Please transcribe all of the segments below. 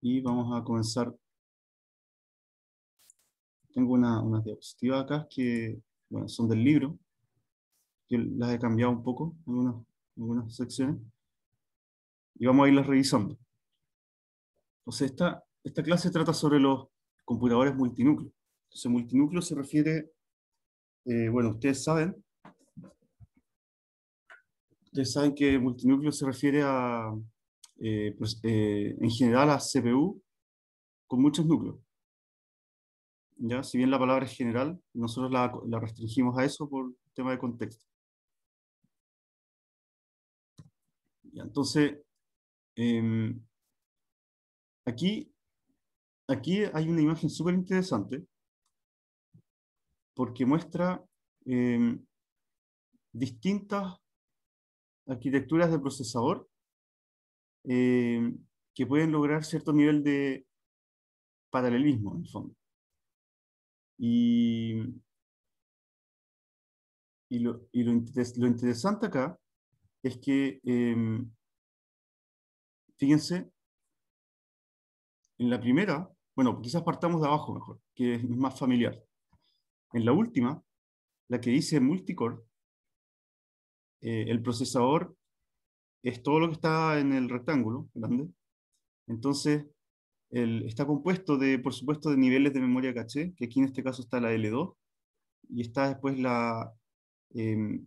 y vamos a comenzar. Tengo unas diapositivas acá que bueno, son del libro. que las he cambiado un poco, en algunas secciones. Y vamos a irlas revisando. Entonces, esta, esta clase trata sobre los computadores multinúcleos. Entonces, multinúcleo se refiere, eh, bueno, ustedes saben, ustedes saben que multinúcleo se refiere a, eh, pues, eh, en general a CPU con muchos núcleos. Si bien la palabra es general, nosotros la, restringimos a eso por tema de contexto. y Entonces, em, aquí, aquí hay una imagen súper interesante porque muestra em, distintas arquitecturas de procesador eh, que pueden lograr cierto nivel de paralelismo, en el fondo. Y, lo, interesante acá es que, em, fíjense, en la primera, bueno, quizás partamos de abajo mejor, que es más familiar. En la última, la que dice multicore, eh, el procesador es todo lo que está en el rectángulo grande. Entonces, el, está compuesto de, por supuesto, de niveles de memoria caché, que aquí en este caso está la L2, y está después la... Em,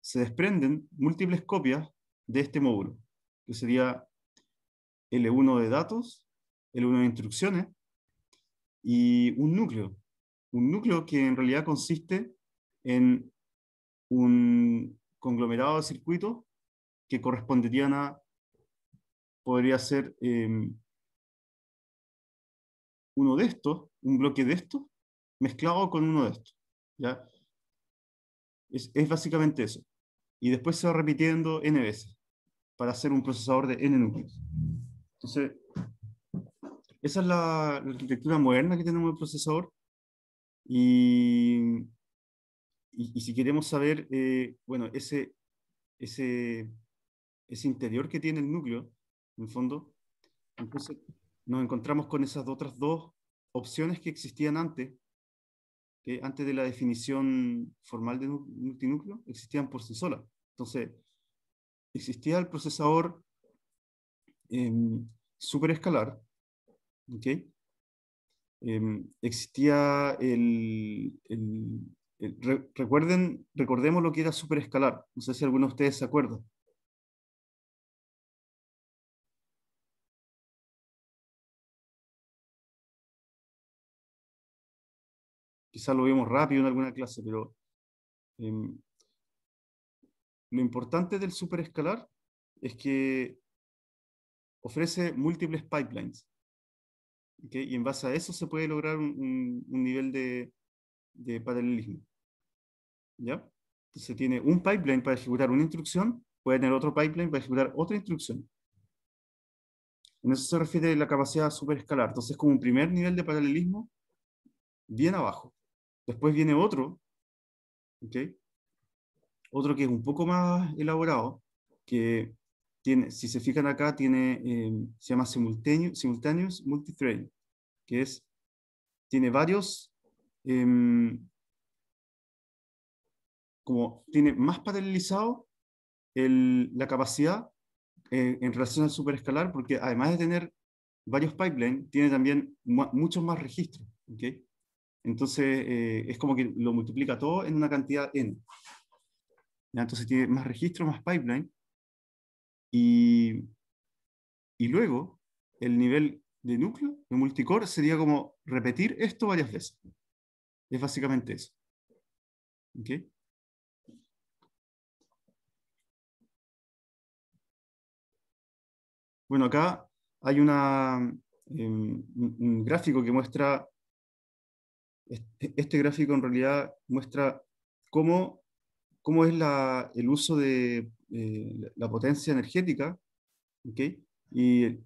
se desprenden múltiples copias de este módulo, que sería L1 de datos, L1 de instrucciones, y un núcleo. Un núcleo que en realidad consiste en un conglomerado de circuitos que corresponderían a, podría ser em, uno de estos, un bloque de estos, mezclado con uno de estos. ¿ya? Es, es básicamente eso. Y después se va repitiendo n veces para hacer un procesador de n núcleos. Entonces, esa es la, arquitectura moderna que tenemos del procesador. Y, y, y si queremos saber, eh, bueno, ese, ese ese interior que tiene el núcleo, en fondo. Entonces nos encontramos con esas otras dos opciones que existían antes, que antes de la definición formal de multinúcleo existían por sí solas. Entonces, existía el procesador em, superescalar, ¿okay? Em, existía el, recuerden, recordemos lo que era superescalar, no sé si alguno de ustedes se acuerda, quizás lo vimos rápido en alguna clase, pero em, lo importante del superescalar es que ofrece múltiples pipelines. Y en base a eso se puede lograr un, nivel de, paralelismo. ¿Ya? Entonces tiene un pipeline para ejecutar una instrucción, puede tener otro pipeline para ejecutar otra instrucción. En eso se refiere la capacidad de superescalar. Entonces, como un primer nivel de paralelismo, bien abajo. Después viene otro, otro que es un poco más elaborado, que tiene, si se fijan acá, tiene, eh, se llama simultáneo, simultaneous multithread, que es, tiene varios, em, como tiene más paralelizado la capacidad eh, en relación al superescalar, porque además de tener varios pipelines, tiene también muchos más registros. Entonces, eh, es como que lo multiplica todo en una cantidad n. Entonces tiene más registro, más pipeline. Y, luego, el nivel de núcleo, de multicore, sería como repetir esto varias veces. Es básicamente eso. Bueno, acá hay em, un gráfico que muestra este, este, gráfico en realidad muestra cómo, cómo es el uso de eh, la potencia energética, y,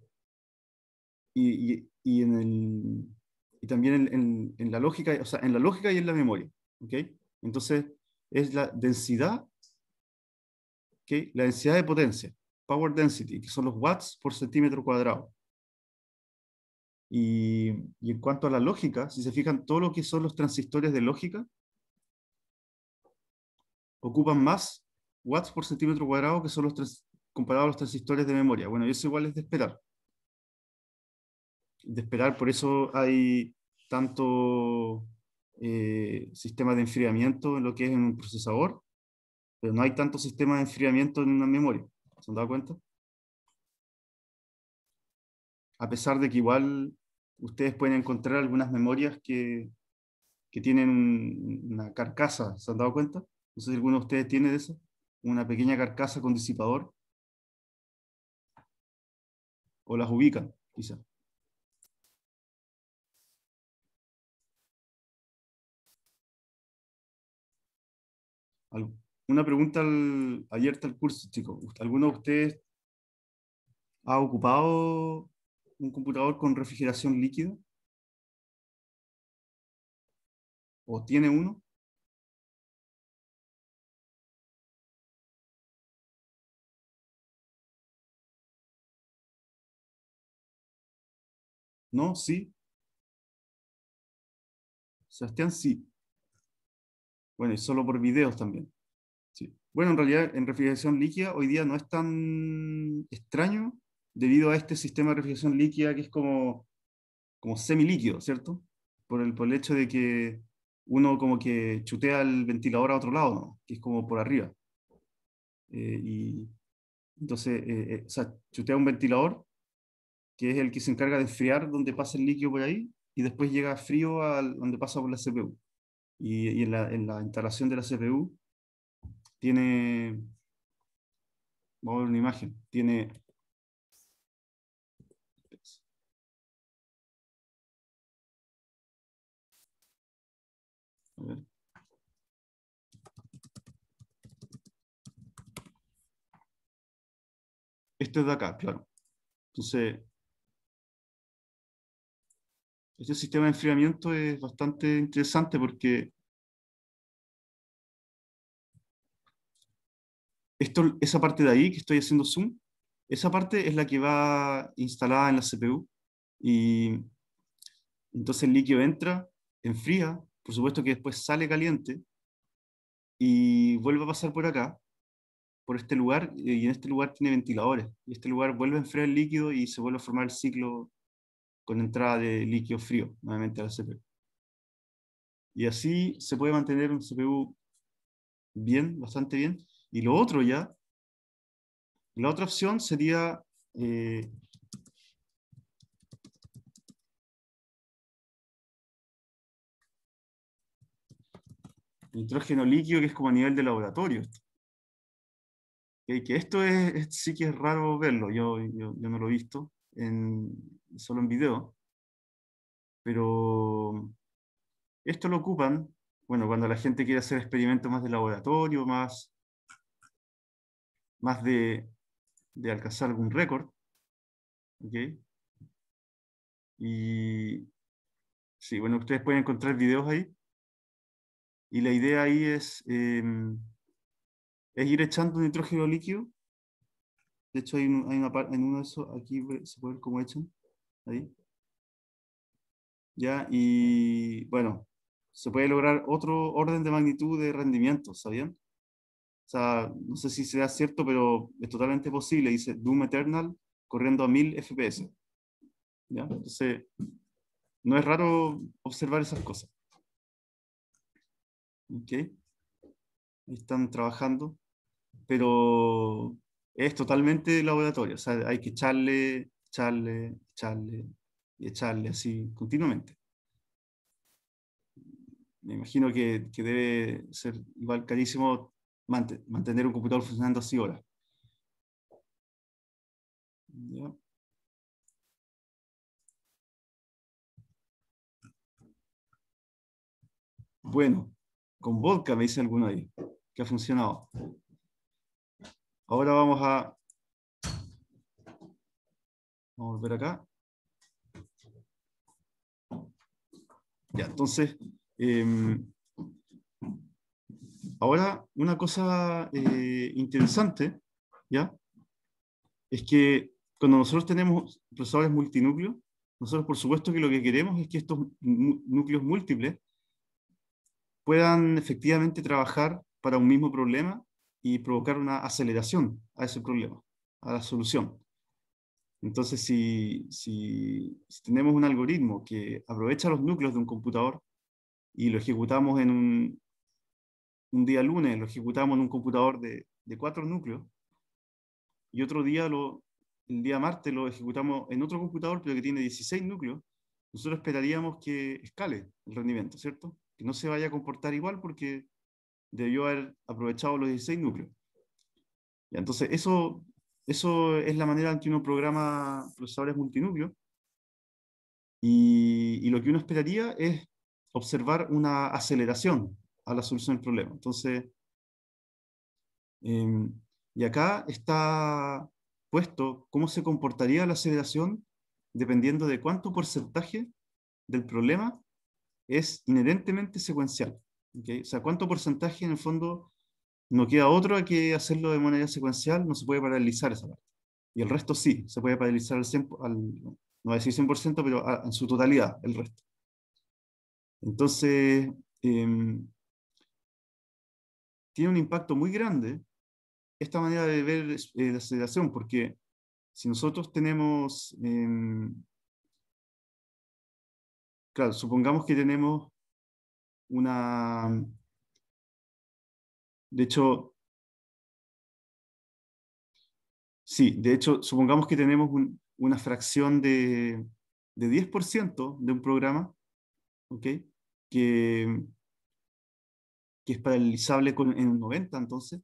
y, en el, también en, la lógica, en la lógica y en la memoria. Entonces, es la densidad, la densidad de potencia, power density, que son los watts por centímetro cuadrado. Y, en cuanto a la lógica, si se fijan, todo lo que son los transistores de lógica ocupan más watts por centímetro cuadrado que son los comparados a los transistores de memoria. Bueno, eso igual es de esperar. De esperar, por eso hay tanto eh, sistema de enfriamiento en lo que es en un procesador, pero no hay tanto sistema de enfriamiento en una memoria. ¿Se han dado cuenta? a pesar de que igual ustedes pueden encontrar algunas memorias que, tienen una carcasa, ¿se han dado cuenta? No sé si alguno de ustedes tiene de eso, una pequeña carcasa con disipador. O las ubican, quizá. Una pregunta al, ayer al curso, chicos. ¿Alguno de ustedes ha ocupado un computador con refrigeración líquida? ¿O tiene uno? ¿No? ¿Sí? Sebastián, sí. Bueno, y solo por videos también. Sí. Bueno, en realidad en refrigeración líquida hoy día no es tan extraño debido a este sistema de refrigeración líquida que es como, como líquido ¿cierto? Por el, por el hecho de que uno como que chutea el ventilador a otro lado, que es como por arriba. Eh, y entonces, eh, eh, o sea, chutea un ventilador, que es el que se encarga de enfriar donde pasa el líquido por ahí, y después llega frío al, donde pasa por la CPU. Y, y en, la, en, la, instalación de la CPU tiene, vamos a ver una imagen, tiene Esto es de acá, claro. Entonces, este sistema de enfriamiento es bastante interesante porque esto, esa parte de ahí que estoy haciendo zoom, esa parte es la que va instalada en la CPU. Y entonces el líquido entra, enfría, por supuesto que después sale caliente y vuelve a pasar por acá, por este lugar, y en este lugar tiene ventiladores. Y este lugar vuelve a enfriar el líquido y se vuelve a formar el ciclo con entrada de líquido frío nuevamente a la CPU. Y así se puede mantener un CPU bien, bastante bien. Y lo otro ya, la otra opción sería eh, nitrógeno líquido que es como a nivel de laboratorio. Que, esto es, sí que es raro verlo, yo, no lo he visto, solo en video. Pero esto lo ocupan, bueno, cuando la gente quiere hacer experimentos más de laboratorio, más, más de, alcanzar algún récord. ¿okay? Y sí, bueno, ustedes pueden encontrar videos ahí y la idea ahí es, em, es ir echando nitrógeno líquido. De hecho, hay, una parte, en uno de esos, aquí se puede ver cómo echan. Ahí. Ya, y bueno, se puede lograr otro orden de magnitud de rendimiento, ¿sabían? O sea, no sé si sea cierto, pero es totalmente posible. Dice Doom Eternal corriendo a 1000 FPS. ¿Ya? Entonces, no es raro observar esas cosas. ¿okay? Están trabajando, pero es totalmente laboratorio, o sea, hay que echarle, echarle, echarle y echarle así continuamente. Me imagino que, debe ser igual carísimo mantener un computador funcionando así ahora Bueno, con vodka, me dice alguno ahí, que ha funcionado. Ahora vamos a... Vamos a volver acá. Ya, entonces, em, ahora una cosa eh, interesante, ¿ya? Es que cuando nosotros tenemos procesadores multinúcleos, nosotros por supuesto que lo que queremos es que estos núcleos múltiples puedan efectivamente trabajar para un mismo problema y provocar una aceleración a ese problema, a la solución. Entonces, si, si, tenemos un algoritmo que aprovecha los núcleos de un computador y lo ejecutamos en un, un día lunes, lo ejecutamos en un computador de, cuatro núcleos, y otro día, lo, el día martes, lo ejecutamos en otro computador, pero que tiene 16 núcleos, nosotros esperaríamos que escale el rendimiento, ¿cierto? que no se vaya a comportar igual porque debió haber aprovechado los 16 núcleos. Y entonces, eso, eso es la manera en que uno programa procesadores multinúcleos. Y, y, lo que uno esperaría es observar una aceleración a la solución del problema. Entonces, em, y acá está puesto cómo se comportaría la aceleración dependiendo de cuánto porcentaje del problema es inherentemente secuencial. O sea, ¿cuánto porcentaje en el fondo no queda otro que hacerlo de manera secuencial? No se puede paralizar esa parte. Y el resto sí, se puede paralizar al, 100, no voy a decir 100%, pero en su totalidad, el resto. Entonces, em, tiene un impacto muy grande esta manera de ver la eh, aceleración, porque si nosotros tenemos em, claro, supongamos que tenemos una... De hecho, sí, de hecho, supongamos que tenemos una fracción de, 10% de un programa, Que, es paralizable en un 90, entonces,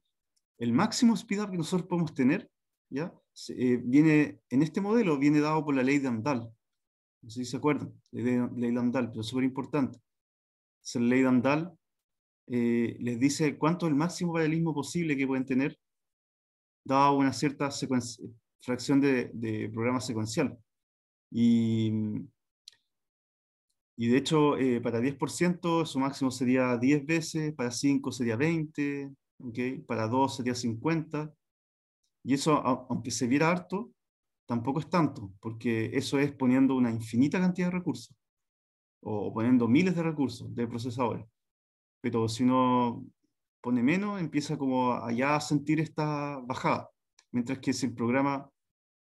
el máximo speedup que nosotros podemos tener, ¿ya? Eh, viene, en este modelo, viene dado por la ley de Amdahl, no sé si se acuerdan, la ley Landal, pero súper importante. La ley Landal eh, les dice cuánto es el máximo paralelismo posible que pueden tener, dado una cierta fracción de, programa secuencial. Y, de hecho, eh, para 10% su máximo sería 10 veces, para 5 sería 20, ¿okay? para 2 sería 50. Y eso, aunque se viera harto, tampoco es tanto, porque eso es poniendo una infinita cantidad de recursos o poniendo miles de recursos de procesadores. Pero si uno pone menos, empieza como allá a sentir esta bajada. Mientras que si el programa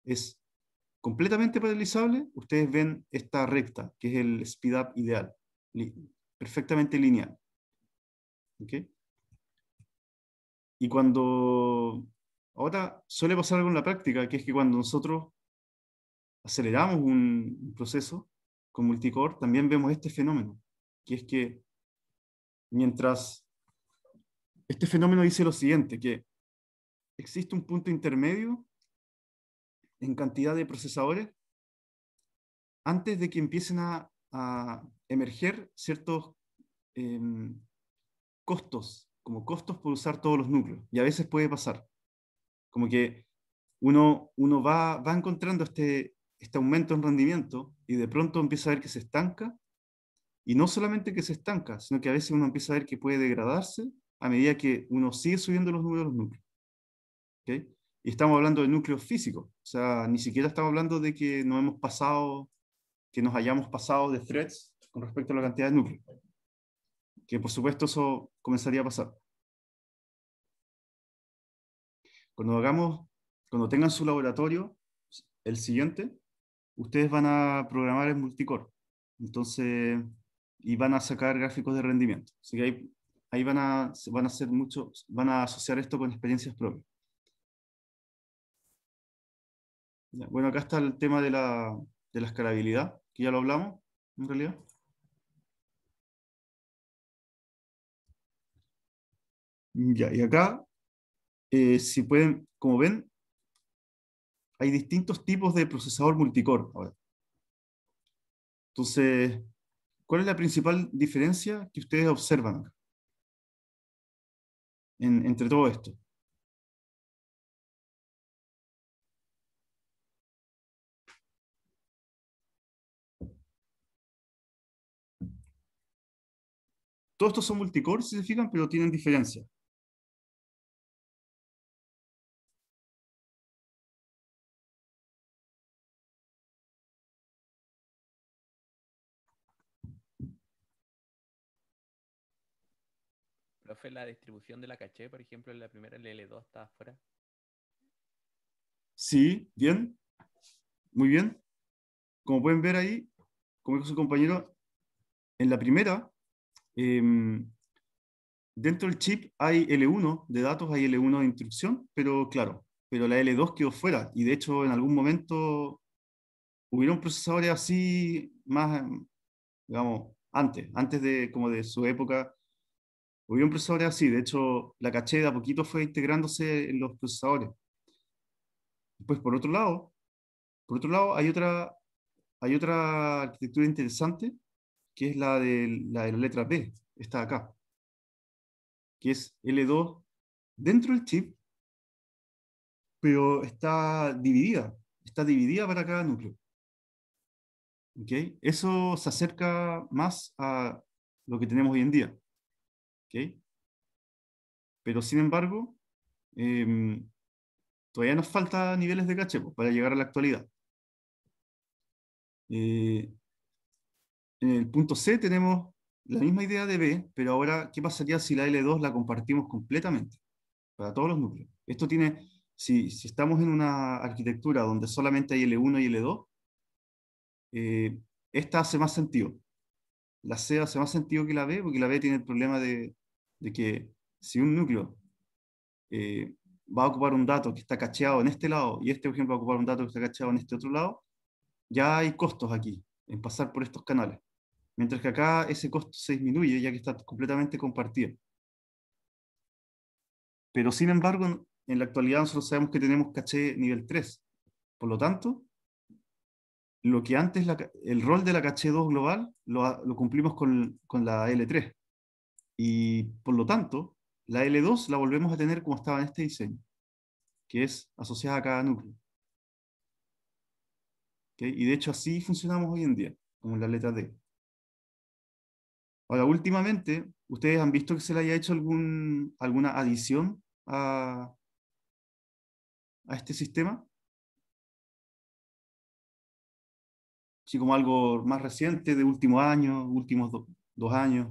es completamente paralizable, ustedes ven esta recta, que es el speed up ideal, perfectamente lineal. ¿Okay? Y cuando Ahora suele pasar algo en la práctica, que es que cuando nosotros aceleramos un proceso con multicore, también vemos este fenómeno, que es que mientras este fenómeno dice lo siguiente, que existe un punto intermedio en cantidad de procesadores antes de que empiecen a, emerger ciertos em, costos, como costos por usar todos los núcleos. Y a veces puede pasar. Como que uno, uno va, va encontrando este, este aumento en rendimiento y de pronto empieza a ver que se estanca. Y no solamente que se estanca, sino que a veces uno empieza a ver que puede degradarse a medida que uno sigue subiendo los números de los núcleos. ¿Okay? Y estamos hablando de núcleos físicos. O sea, ni siquiera estamos hablando de que nos hemos pasado, que nos hayamos pasado de threads con respecto a la cantidad de núcleos. Que por supuesto eso comenzaría a pasar. Cuando hagamos, cuando tengan su laboratorio, el siguiente, ustedes van a programar en multicore. Entonces, y van a sacar gráficos de rendimiento. Así que ahí, van, a, van a hacer mucho, van a asociar esto con experiencias propias. Bueno, acá está el tema de la, de la escalabilidad, que ya lo hablamos, en realidad. Ya, y acá eh, si pueden, como ven, hay distintos tipos de procesador multicore. Entonces, ¿cuál es la principal diferencia que ustedes observan entre todo esto? Todos estos son multicore, si se fijan, pero tienen diferencia. fue la distribución de la caché, por ejemplo, en la primera, el L2 está fuera? Sí, bien. Muy bien. Como pueden ver ahí, como dijo su compañero, en la primera, em, dentro del chip hay L1 de datos, hay L1 de instrucción, pero claro, pero la L2 quedó fuera. Y de hecho, en algún momento hubieron procesadores así más, digamos, antes, antes de como de su época un procesador así, de hecho, la caché de a poquito fue integrándose en los procesadores. Pues por otro lado, por otro lado, hay otra, hay otra arquitectura interesante, que es la de, la de letra B, está acá, que es L2 dentro del chip, pero está dividida, está dividida para cada núcleo. Eso se acerca más a lo que tenemos hoy en día. Pero sin embargo, em, todavía nos falta niveles de caché pues, para llegar a la actualidad. Eh, en el punto C tenemos la misma idea de B, pero ahora, ¿qué pasaría si la L2 la compartimos completamente para todos los núcleos? Esto tiene, si, estamos en una arquitectura donde solamente hay L1 y L2, eh, esta hace más sentido. La C hace más sentido que la B, porque la B tiene el problema de, de que si un núcleo eh, va a ocupar un dato que está cacheado en este lado y este, por ejemplo, va a ocupar un dato que está cacheado en este otro lado, ya hay costos aquí en pasar por estos canales. Mientras que acá ese costo se disminuye ya que está completamente compartido. Pero sin embargo, en la actualidad nosotros sabemos que tenemos caché nivel 3. Por lo tanto, lo que antes el rol de la caché 2 global lo, lo cumplimos con, con la L3. Y por lo tanto, la L2 la volvemos a tener como estaba en este diseño, que es asociada a cada núcleo. Y de hecho así funcionamos hoy en día, como la letra D. Ahora, últimamente, ¿ustedes han visto que se le haya hecho algún, alguna adición a, este sistema? Sí, como algo más reciente, de último año, últimos dos años.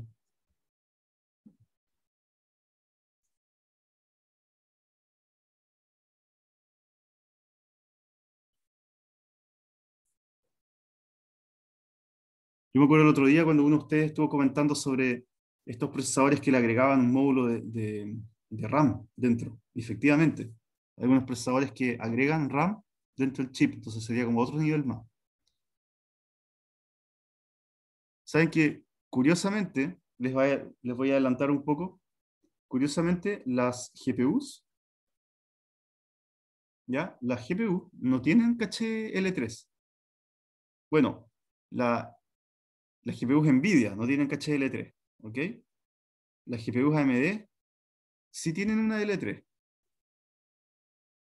Yo me acuerdo el otro día cuando uno de ustedes estuvo comentando sobre estos procesadores que le agregaban un módulo de, RAM dentro. Efectivamente, hay algunos procesadores que agregan RAM dentro del chip, entonces sería como otro nivel más. Saben que, curiosamente, les voy a, les voy a adelantar un poco, curiosamente las GPUs, ¿ya? Las GPUs no tienen caché L3. Bueno, la las GPUs NVIDIA no tienen caché L3, ¿ok? Las GPUs AMD sí tienen una L3,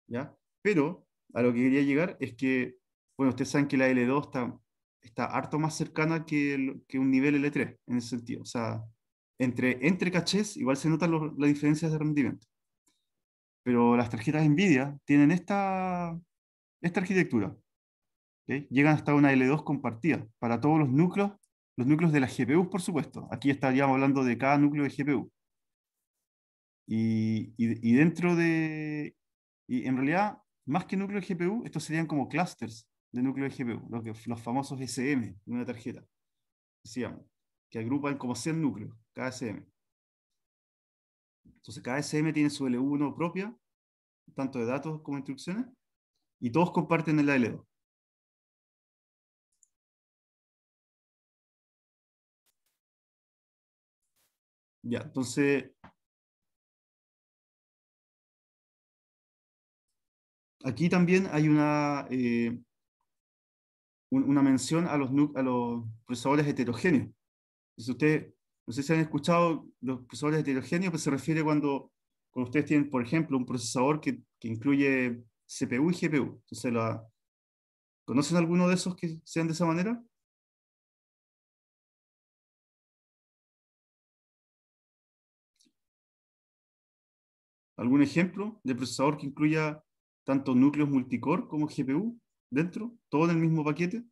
¿ya? Pero a lo que quería llegar es que, bueno, ustedes saben que la L2 está, está harto más cercana que, que un nivel L3, en ese sentido. O sea, entre, entre cachés igual se notan las diferencias de rendimiento. Pero las tarjetas NVIDIA tienen esta, esta arquitectura. ¿okay? Llegan hasta una L2 compartida para todos los núcleos los núcleos de las GPUs, por supuesto. Aquí estaríamos hablando de cada núcleo de GPU. Y, y, dentro de... Y en realidad, más que núcleo de GPU, estos serían como clusters de núcleo de GPU, los, famosos SM de una tarjeta, decíamos, que agrupan como 100 núcleos, cada SM. Entonces, cada SM tiene su L1 propia, tanto de datos como instrucciones, y todos comparten el L2. Ya, entonces... Aquí también hay una, eh, una mención a los, a los procesadores heterogéneos. Si usted no sé si han escuchado los procesadores heterogéneos, pero se refiere cuando, cuando ustedes tienen, por ejemplo, un procesador que, que incluye CPU y GPU. Entonces, la, ¿conocen alguno de esos que sean de esa manera? ¿Algún ejemplo de procesador que incluya tanto núcleos multicore como GPU dentro, todo en el mismo paquete?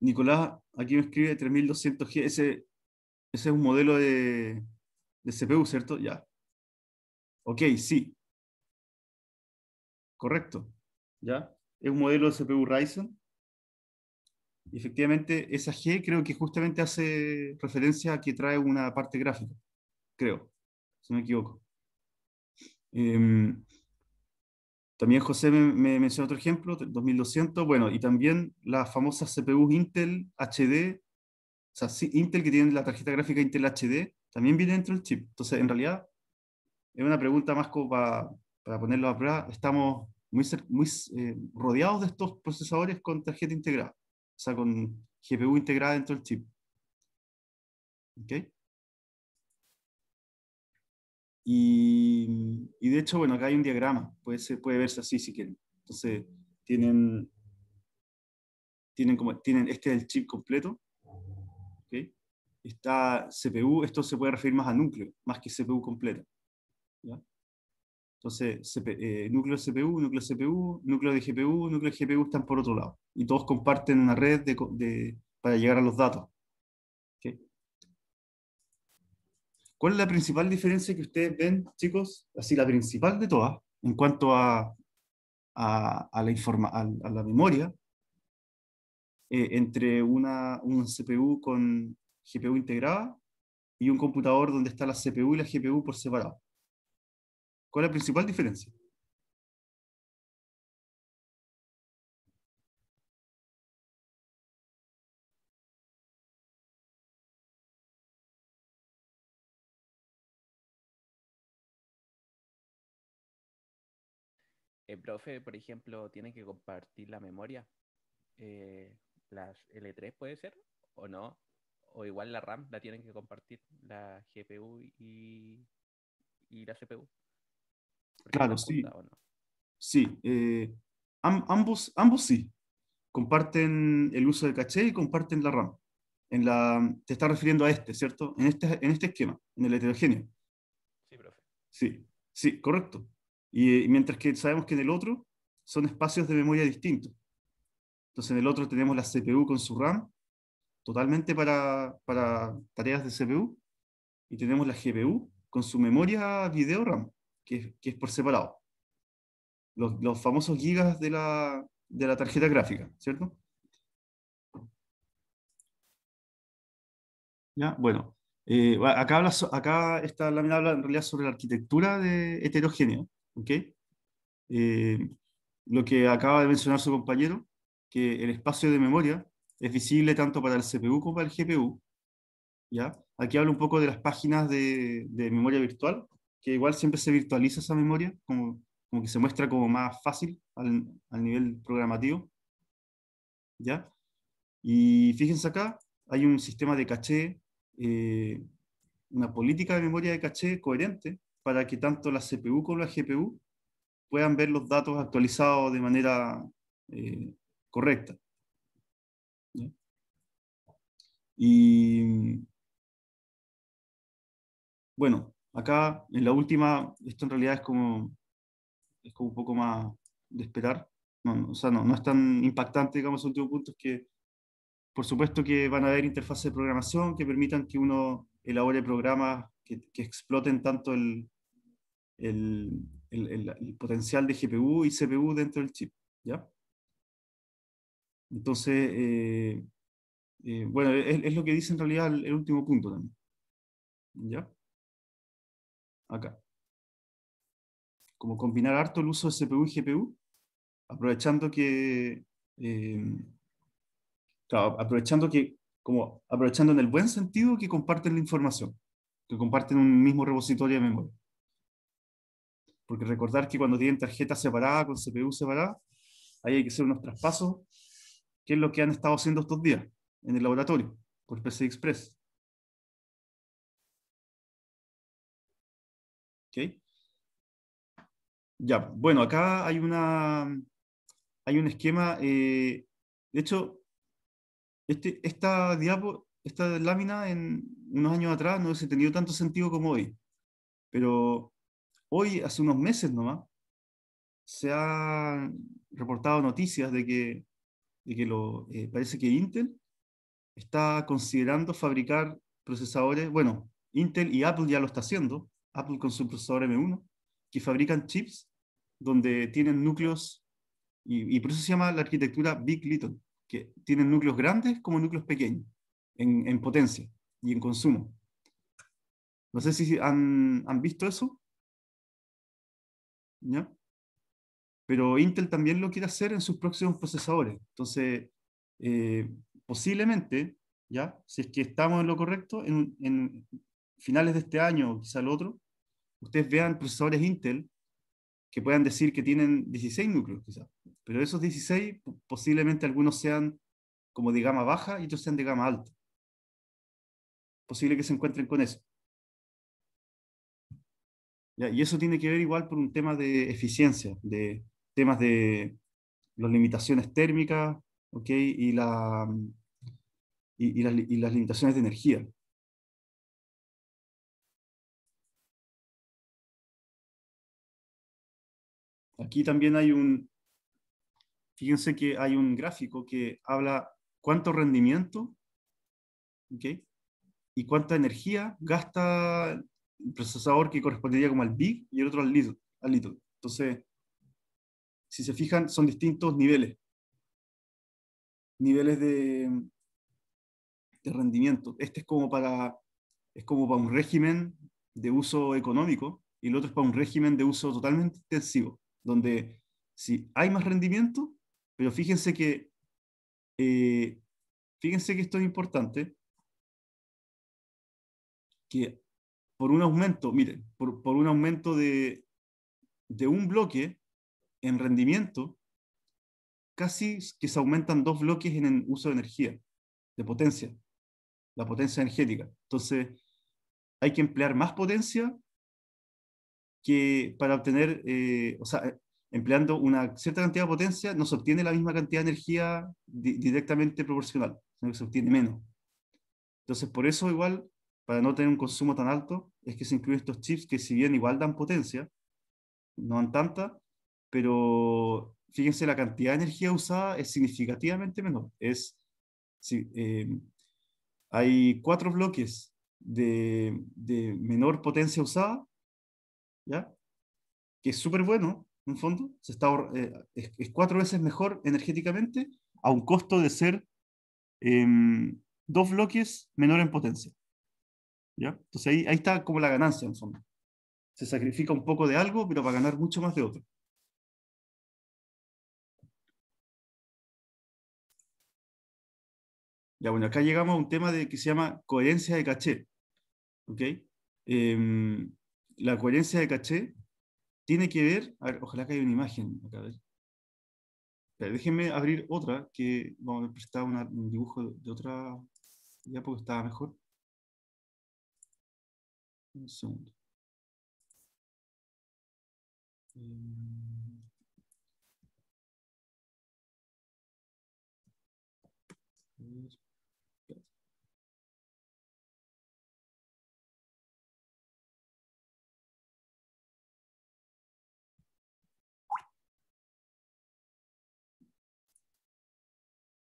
Nicolás, aquí me escribe 3200G, ese, es un modelo de, de CPU, ¿cierto? Ya. Ok, sí. Correcto. ¿Ya? Es un modelo de CPU Ryzen efectivamente, esa G creo que justamente hace referencia a que trae una parte gráfica, creo, si no me equivoco. Em, también José me, mencionó otro ejemplo, 2200, bueno, y también las famosas CPU Intel HD, o sea, Intel que tiene la tarjeta gráfica Intel HD, también viene dentro del chip. Entonces, en realidad, es una pregunta más como para, para ponerlo a prueba. Estamos muy, muy eh, rodeados de estos procesadores con tarjeta integrada o sea, con GPU integrada dentro del chip. ¿Ok? Y, de hecho, bueno, acá hay un diagrama, puede, puede verse así si quieren. Entonces, tienen, como, tienen este es el chip completo. ¿Ok? Está CPU, esto se puede referir más a núcleo, más que CPU completo. ¿ya? Entonces, eh, núcleo CPU, núcleo CPU, núcleo de GPU, núcleo de GPU están por otro lado. Y todos comparten una red para llegar a los datos. ¿Cuál es la principal diferencia que ustedes ven, chicos? Así, la principal de todas, en cuanto a, a, la, a, la memoria, eh, entre una, un CPU con GPU integrada y un computador donde está la CPU y la GPU por separado. ¿Cuál es la principal diferencia? El profe, por ejemplo, tiene que compartir la memoria. Eh, las L3 puede ser, o no. O igual la RAM la tienen que compartir, la GPU y, y la CPU. Claro, sí. Sí, eh, ambos, ambos sí. Comparten el uso del caché y comparten la RAM. En la, te estás refiriendo a este, ¿cierto? En este, en este esquema, en el heterogéneo. Sí, profe. Sí, sí, correcto. Y, mientras que sabemos que en el otro son espacios de memoria distintos. Entonces en el otro tenemos la CPU con su RAM, totalmente para, para tareas de CPU, y tenemos la GPU con su memoria video RAM, que, es por separado. Los, los, famosos gigas de la, de la tarjeta gráfica, ¿cierto? ¿Ya? Bueno, eh, acá, habla, acá esta lámina habla en realidad sobre la arquitectura de heterogénea, okay eh, lo que acaba de mencionar su compañero, que el espacio de memoria es visible tanto para el CPU como para el GPU, ¿ya? Aquí habla un poco de las páginas de, de memoria virtual, que igual siempre se virtualiza esa memoria, como, que se muestra como más fácil al, al nivel programativo. ¿Ya? Y fíjense acá, hay un sistema de caché, eh, una política de memoria de caché coherente para que tanto la CPU como la GPU puedan ver los datos actualizados de manera eh, correcta. Y bueno, Acá, en la última, esto en realidad es como, un poco más de esperar. No, o sea, no, no es tan impactante, digamos, el último punto, es que, por supuesto que van a haber interfaces de programación que permitan que uno elabore programas que, exploten tanto el, potencial de GPU y CPU dentro del chip. ¿ya? Entonces, eh, eh, bueno, es, es, lo que dice en realidad el, último punto también. ¿ya? acá. Como combinar harto el uso de CPU y GPU, aprovechando que, eh, aprovechando que, como aprovechando en el buen sentido que comparten la información, que comparten un mismo repositorio de memoria. Porque recordar que cuando tienen tarjetas separadas, con CPU separada, ahí hay que hacer unos traspasos, que es lo que han estado haciendo estos días en el laboratorio, por PCI Express. Ya, bueno, acá hay, una, hay un esquema. Eh, de hecho, este, esta esta lámina en unos años atrás no hubiese tenido tanto sentido como hoy. Pero hoy, hace unos meses nomás, se han reportado noticias de que, de que lo, eh, parece que Intel está considerando fabricar procesadores, bueno, Intel y Apple ya lo está haciendo, Apple con su procesador M1, que fabrican chips donde tienen núcleos, y, y por eso se llama la arquitectura Big Little, que tienen núcleos grandes como núcleos pequeños, en, potencia y en consumo. No sé si han, visto eso. ¿Ya? Pero Intel también lo quiere hacer en sus próximos procesadores. Entonces, eh, posiblemente, ¿ya? si es que estamos en lo correcto, en, en finales de este año o quizá el otro, ustedes vean procesadores Intel que puedan decir que tienen 16 núcleos, quizás. Pero esos 16, posiblemente algunos sean como de gama baja y otros sean de gama alta. Posible que se encuentren con eso. Y eso tiene que ver igual por un tema de eficiencia, de temas de las limitaciones térmicas, ¿ok? y las limitaciones de energía. Aquí también hay un, fíjense que hay un gráfico que habla cuánto rendimiento y cuánta energía gasta el procesador que correspondería como al big y el otro al lito, Al Entonces, si se fijan, son distintos niveles. Niveles de, de rendimiento. Este es como, para, es como para un régimen de uso económico y el otro es para un régimen de uso totalmente intensivo donde si hay más rendimiento, pero fíjense que, eh, fíjense que esto es importante, que por un aumento, miren, por, por un aumento de, de un bloque en rendimiento, casi que se aumentan dos bloques en el uso de energía, de potencia, la potencia energética. Entonces, hay que emplear más potencia que para obtener, eh, o sea, empleando una cierta cantidad de potencia, no se obtiene la misma cantidad de energía directamente proporcional, sino que se obtiene menos. Entonces, por eso igual, para no tener un consumo tan alto, es que se incluyen estos chips que si bien igual dan potencia, no dan tanta, pero fíjense, la cantidad de energía usada es significativamente menor. Es, eh, hay cuatro bloques de, de menor potencia usada ¿ya? que es súper bueno, en fondo, se está, eh, es, cuatro veces mejor energéticamente a un costo de ser em, dos bloques menor en potencia. ¿ya? Entonces ahí, ahí está como la ganancia, en fondo. Se sacrifica un poco de algo, pero va a ganar mucho más de otro. Ya, bueno, acá llegamos a un tema de, que se llama coherencia de caché. ¿Ok? Em, la coherencia de caché tiene que ver, a ver, ojalá que haya una imagen acá, déjenme abrir otra, que vamos a prestar un dibujo de otra, ya porque estaba mejor. Un segundo. Eh,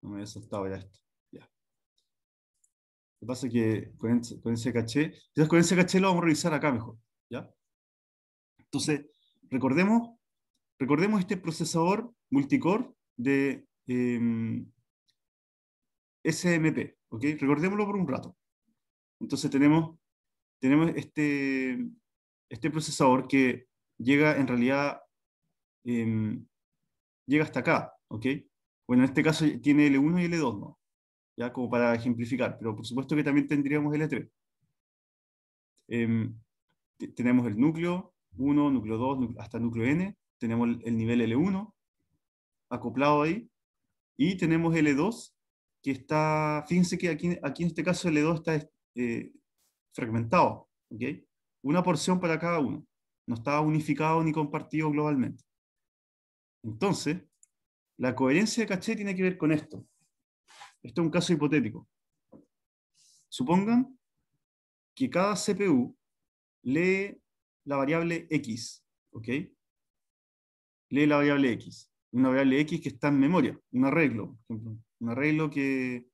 No me había saltado ya esto. Ya. Lo que pasa es que con, ese caché, con ese caché lo vamos a revisar acá mejor. ¿ya? Entonces, recordemos, recordemos este procesador multicore de em, SMP. ¿ok? Recordémoslo por un rato. Entonces tenemos, tenemos este, este procesador que llega en realidad, em, llega hasta acá, ¿ok? Bueno, en este caso tiene L1 y L2, ¿no? Ya como para ejemplificar, pero por supuesto que también tendríamos L3. Em, tenemos el núcleo 1, núcleo 2, hasta núcleo N, tenemos el nivel L1 acoplado ahí, y tenemos L2 que está, fíjense que aquí, aquí en este caso L2 está eh, fragmentado, ¿ok? Una porción para cada uno, no está unificado ni compartido globalmente. Entonces, la coherencia de caché tiene que ver con esto. Esto es un caso hipotético. Supongan que cada CPU lee la variable X, ¿ok? Lee la variable X, una variable X que está en memoria, un arreglo, un arreglo que,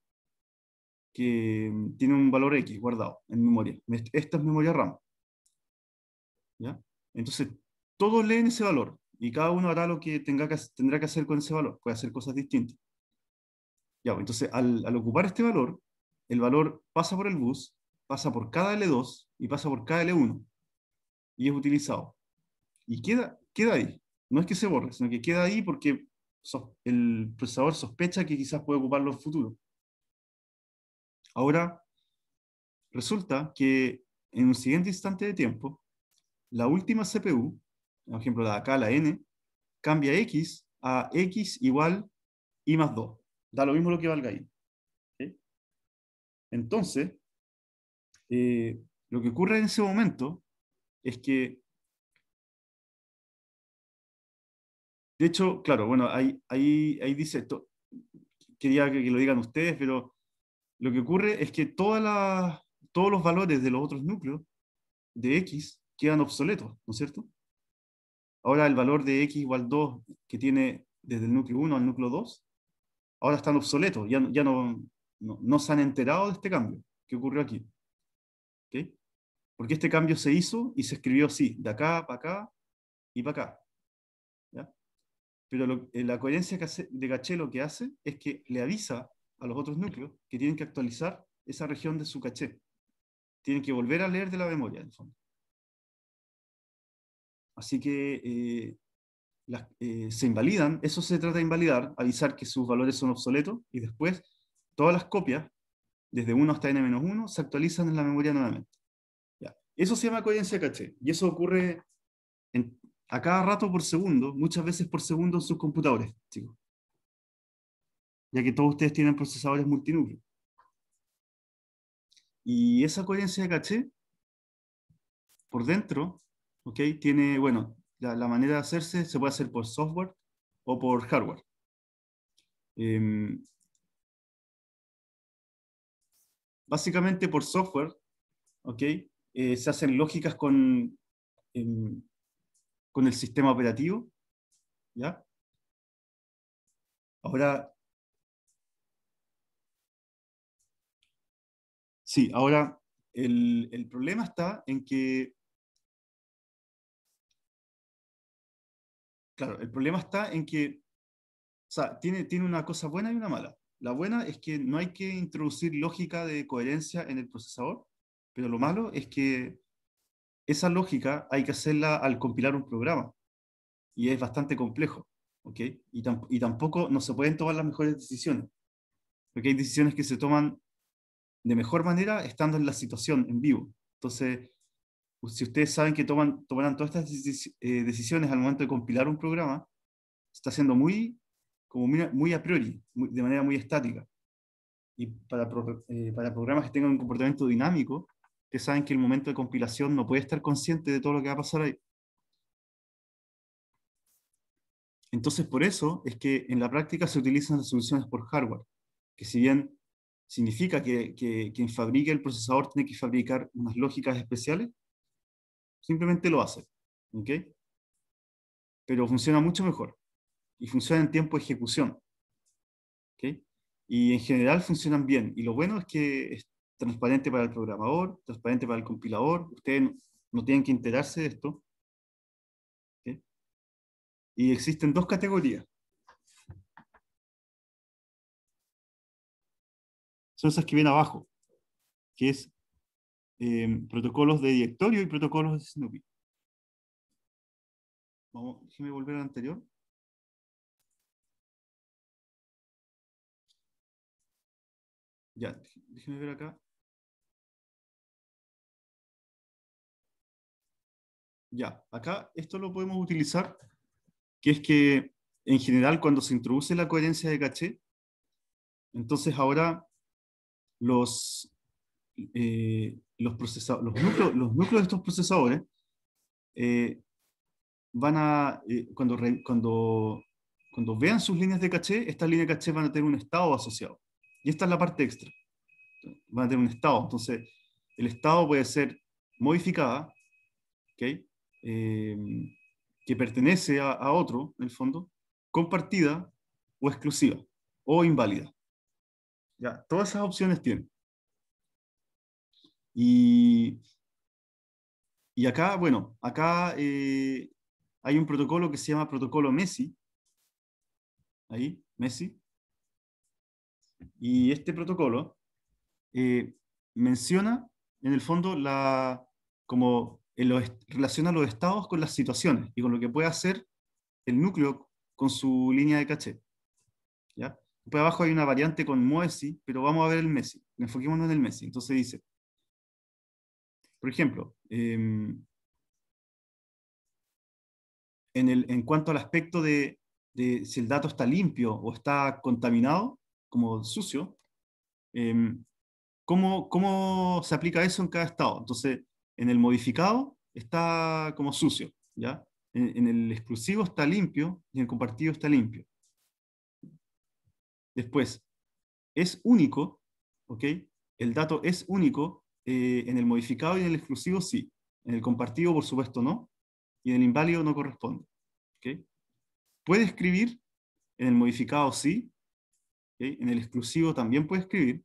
que tiene un valor X guardado en memoria. Esta es memoria RAM. ¿Ya? Entonces, todos leen ese valor. Y cada uno hará lo que, tenga que tendrá que hacer con ese valor, puede hacer cosas distintas. Ya, pues, entonces, al, ocupar este valor, el valor pasa por el bus, pasa por cada L2 y pasa por cada L1 y es utilizado. Y queda, queda ahí. No es que se borre, sino que queda ahí porque el procesador sospecha que quizás puede ocuparlo en el futuro. Ahora, resulta que en un siguiente instante de tiempo, la última CPU por ejemplo, la acá, la n, cambia x a x igual y más 2. Da lo mismo lo que valga y. Entonces, eh, lo que ocurre en ese momento es que, de hecho, claro, bueno, ahí, ahí, ahí dice esto, quería que, lo digan ustedes, pero lo que ocurre es que todos los valores de los otros núcleos de X quedan obsoletos, ¿no es cierto? Ahora el valor de x igual 2 que tiene desde el núcleo 1 al núcleo 2, ahora están obsoletos, ya, ya no, no, se han enterado de este cambio que ocurrió aquí. Porque este cambio se hizo y se escribió así, de acá para acá y para acá. Pero eh, la coherencia de caché lo que hace es que le avisa a los otros núcleos que tienen que actualizar esa región de su caché. Tienen que volver a leer de la memoria, en el fondo. Así que eh, eh, se invalidan, eso se trata de invalidar, avisar que sus valores son obsoletos y después todas las copias, desde 1 hasta n-1, se actualizan en la memoria nuevamente. Eso se llama coherencia caché y eso ocurre a cada rato por segundo, muchas veces por segundo en sus computadores, chicos. Ya que todos ustedes tienen procesadores multinúcleos Y esa coherencia de caché, por dentro, ¿ok? Tiene, bueno, la, manera de hacerse se puede hacer por software o por hardware. Em, básicamente por software, ¿ok? Eh, se hacen lógicas con, em, con el sistema operativo, ¿ya? Ahora, sí, ahora el, el problema está en que el problema está en que, tiene, tiene una cosa buena y una mala. La buena es que no hay que introducir lógica de coherencia en el procesador, pero lo malo es que esa lógica hay que hacerla al compilar un programa y es bastante complejo, ¿ok? Y, y tampoco no se pueden tomar las mejores decisiones, porque hay decisiones que se toman de mejor manera estando en la situación en vivo. Entonces, si ustedes saben que toman, tomarán todas estas eh, decisiones al momento de compilar un programa, está haciendo muy, como muy a priori, de manera muy estática. Y para, eh, para programas que tengan un comportamiento dinámico, ustedes saben que el momento de compilación no puede estar consciente de todo lo que va a pasar ahí. Entonces, por eso es que en la práctica se utilizan las soluciones por hardware, que si bien significa que, que quien fabrique el procesador tiene que fabricar unas lógicas especiales, simplemente lo hace. Pero funciona mucho mejor y funciona en tiempo de ejecución. Y en general funcionan bien. Y lo bueno es que es transparente para el programador, transparente para el compilador. Ustedes no tienen que enterarse de esto. Y existen dos categorías. Son esas que vienen abajo, que es Em, protocolos de directorio y protocolos de Snoopy. Vamos, déjeme volver al anterior. Ya, déjeme ver acá. Ya, acá esto lo podemos utilizar, que es que en general cuando se introduce la coherencia de caché, entonces ahora los, eh, los, los, núcleos, de estos procesadores eh, van a, eh, cuando, cuando, cuando vean sus líneas de caché, estas líneas de caché van a tener un estado asociado. Y esta es la parte extra. Van a tener un estado. Entonces, el estado puede ser modificada, eh, que pertenece a, otro, en el fondo, compartida o exclusiva o inválida. Ya, todas esas opciones tienen. Y, acá, bueno, acá eh, hay un protocolo que se llama protocolo Messi. Ahí, Messi. Y este protocolo eh, menciona, en el fondo, la, como relaciona los estados con las situaciones y con lo que puede hacer el núcleo con su línea de caché. ¿ya? Después abajo hay una variante con Moesi, pero vamos a ver el Messi. Enfoquémonos en el Messi. Entonces dice, por ejemplo, em, en, cuanto al aspecto de, si el dato está limpio o está contaminado, como sucio, em, ¿cómo, se aplica eso en cada estado? Entonces, en el modificado está como sucio, ¿ya? En, en el exclusivo está limpio y en el compartido está limpio. Después, es único, ¿ok? El dato es único eh, en el modificado y en el exclusivo sí. En el compartido, por supuesto, no. Y en el inválido no corresponde. ¿okay? Puede escribir, en el modificado sí. En el exclusivo también puede escribir.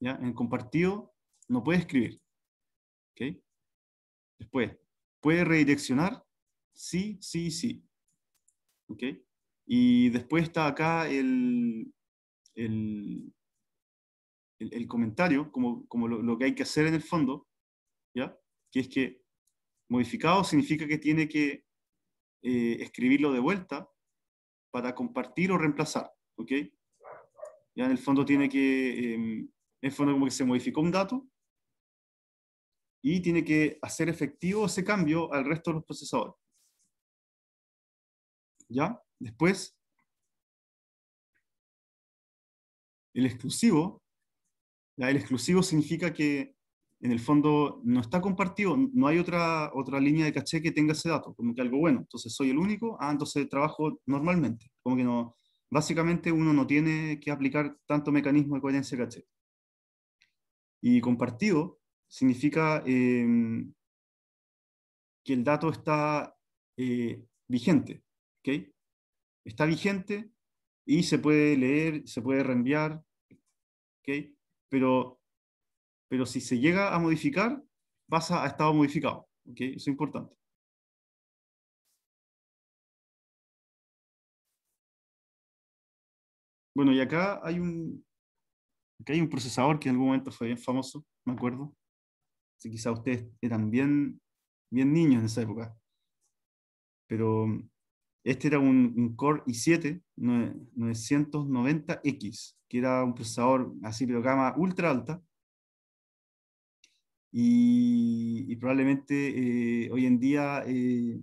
¿ya? En el compartido no puede escribir. Después, puede redireccionar sí, sí, sí. ¿okay? Y después está acá el, el, el, comentario, como, como lo, que hay que hacer en el fondo, ¿ya? que es que modificado significa que tiene que eh, escribirlo de vuelta para compartir o reemplazar. ¿ok? Ya en el fondo tiene que, em, en el fondo como que se modificó un dato y tiene que hacer efectivo ese cambio al resto de los procesadores. ¿Ya? Después, el exclusivo el exclusivo significa que en el fondo no está compartido, no hay otra, otra línea de caché que tenga ese dato, como que algo bueno. Entonces soy el único, ah, entonces trabajo normalmente. Como que no, básicamente uno no tiene que aplicar tanto mecanismo de coherencia de caché. Y compartido significa em, que el dato está eh, vigente, ¿ok? Está vigente y se puede leer, se puede reenviar, ¿ok? pero, pero si se llega a modificar, pasa a estado modificado. ¿okay? Eso es importante. Bueno, y acá hay un, hay un procesador que en algún momento fue bien famoso, me acuerdo. Si quizá ustedes eran bien, bien niños en esa época. Pero este era un, Core i7 990X, que era un procesador así, pero gama ultra alta. Y, probablemente eh, hoy en día eh,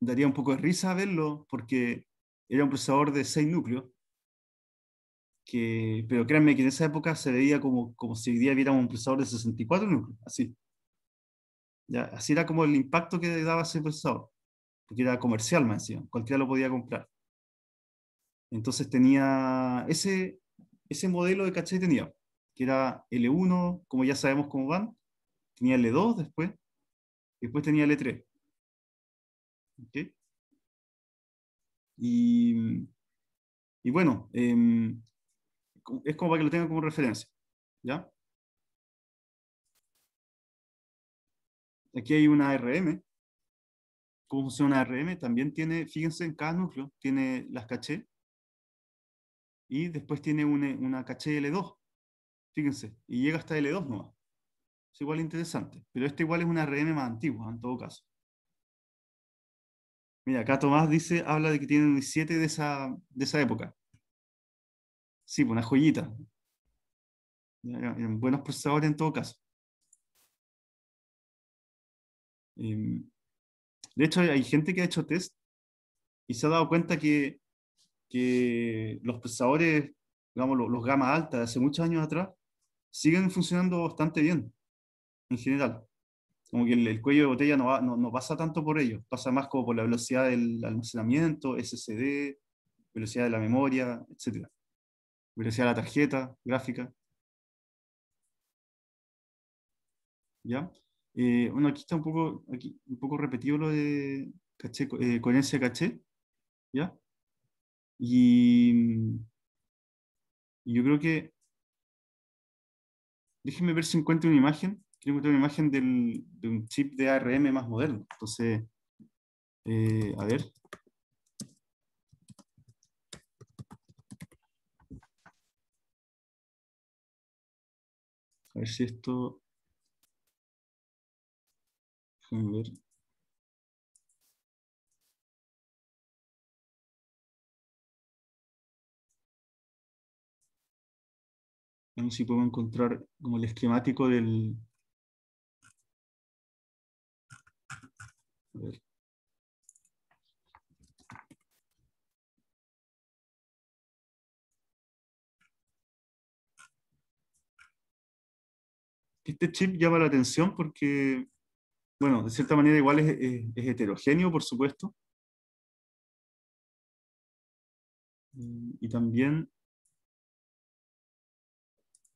daría un poco de risa verlo, porque era un procesador de 6 núcleos. Que, pero créanme que en esa época se veía como, como si hoy día viéramos un procesador de 64 núcleos, así. así era como el impacto que daba ese procesador porque era comercial me decían, cualquiera lo podía comprar. Entonces tenía ese, modelo de caché tenía, que era L1, como ya sabemos cómo van, tenía L2 después, después tenía L3. ¿Okay? Y, y, bueno, em, es como para que lo tengan como referencia. ¿Ya? Aquí hay una RM, Cómo Funciona RM también tiene, fíjense en cada núcleo, tiene las caché y después tiene una, una caché L2. Fíjense, y llega hasta L2 nomás. Es igual interesante, pero este igual es una RM más antigua en todo caso. Mira, acá Tomás dice, habla de que tiene 17 de esa, de esa época. Sí, pues, una joyita. buenos procesadores en todo caso. Em, de hecho, hay gente que ha hecho test y se ha dado cuenta que, que los procesadores, digamos, los, gamas altas de hace muchos años atrás, siguen funcionando bastante bien, en general. Como que el, cuello de botella no, no, no, pasa tanto por ello, pasa más como por la velocidad del almacenamiento, SSD, velocidad de la memoria, etc. Velocidad de la tarjeta gráfica. ¿Ya? Eh, bueno, aquí está un poco, un poco repetido lo de eh, coherencia caché, ¿ya? Y, yo creo que, déjenme ver si encuentro una imagen, quiero encontrar una imagen de un chip de ARM más moderno. Entonces, eh, a ver, A ver si esto a ver. si puedo encontrar como el esquemático del... Este chip llama la atención porque bueno, de cierta manera igual es, heterogéneo, por supuesto. Mm, y también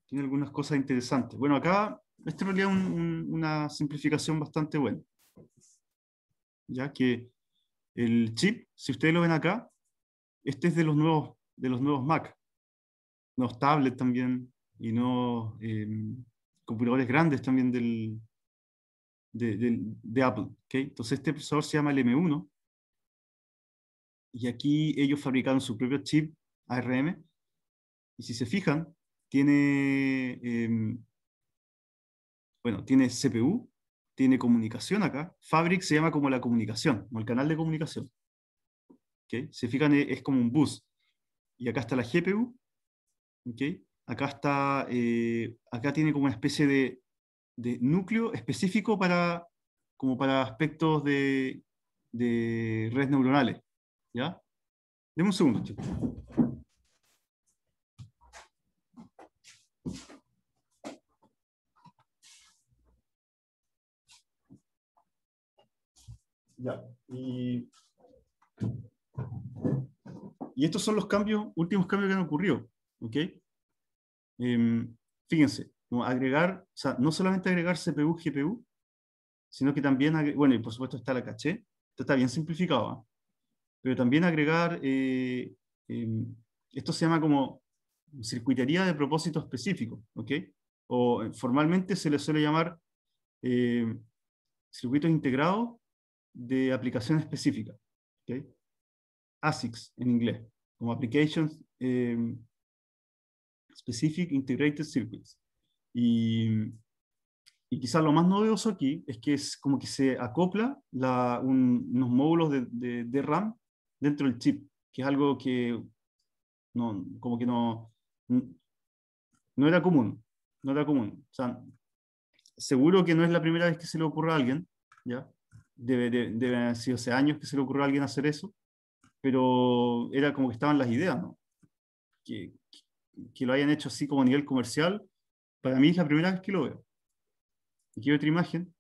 tiene algunas cosas interesantes. Bueno, acá, esto realidad una simplificación bastante buena. Ya que el chip, si ustedes lo ven acá, este es de los nuevos, de los nuevos Mac, no tablets también, y no em, computadores grandes también del, de, Apple. ¿okay? Entonces este procesador se llama el M1 y aquí ellos fabricaron su propio chip ARM y si se fijan, tiene, em, bueno, tiene CPU, tiene comunicación acá. Fabric se llama como la comunicación, como el canal de comunicación. ¿Okay? Se fijan, e, es como un bus. Y acá está la GPU. ¿Okay? Acá, está, eh, acá tiene como una especie de de núcleo específico para, como para aspectos de, redes neuronales. ¿Ya? Deme un segundo, Ya, y, y, estos son los cambios, últimos cambios que han ocurrido. ¿ok? Em, fíjense, como agregar, o sea, no solamente agregar CPU, GPU, sino que también, bueno, y por supuesto está la caché, esto está bien simplificado, ¿ah? pero también agregar, eh, em, esto se llama como circuitería de propósito específico, ¿ok? O eh, formalmente se le suele llamar eh, circuito integrado de aplicación específica, ¿ok? ASICs en inglés, como Applications em, Specific Integrated Circuits. Y, quizás lo más novedoso aquí es que es como que se acopla unos módulos de, RAM dentro del chip, que es algo que no, como que no, no era común. No era común. seguro que no es la primera vez que se le ocurre a alguien, ¿ya? Debe, de, debe haber sido hace años que se le ocurrió a alguien hacer eso, pero era como que estaban las ideas, Que, que, que lo hayan hecho así como a nivel comercial, para mí es la primera vez que lo veo. Aquí hay otra imagen.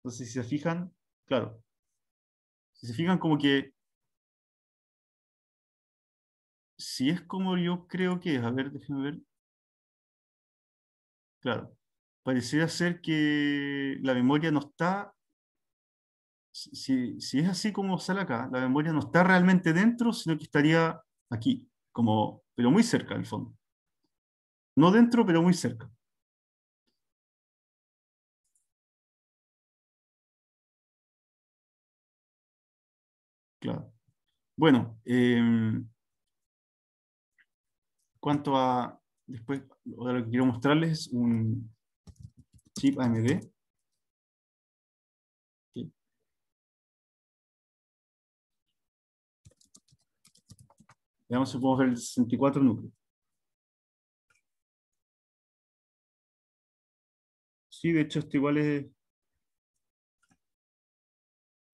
Entonces, si se fijan, claro, si se fijan como que, si es como yo creo que es, a ver, déjenme ver. Claro, parecería ser que la memoria no está, si, es así como sale acá, la memoria no está realmente dentro, sino que estaría aquí, como, pero muy cerca del fondo. No dentro, pero muy cerca. Claro. Bueno, em, cuanto a, después, lo que quiero mostrarles es un chip AMD. Veamos si podemos ver el 64 núcleo. Sí, de hecho, este igual es,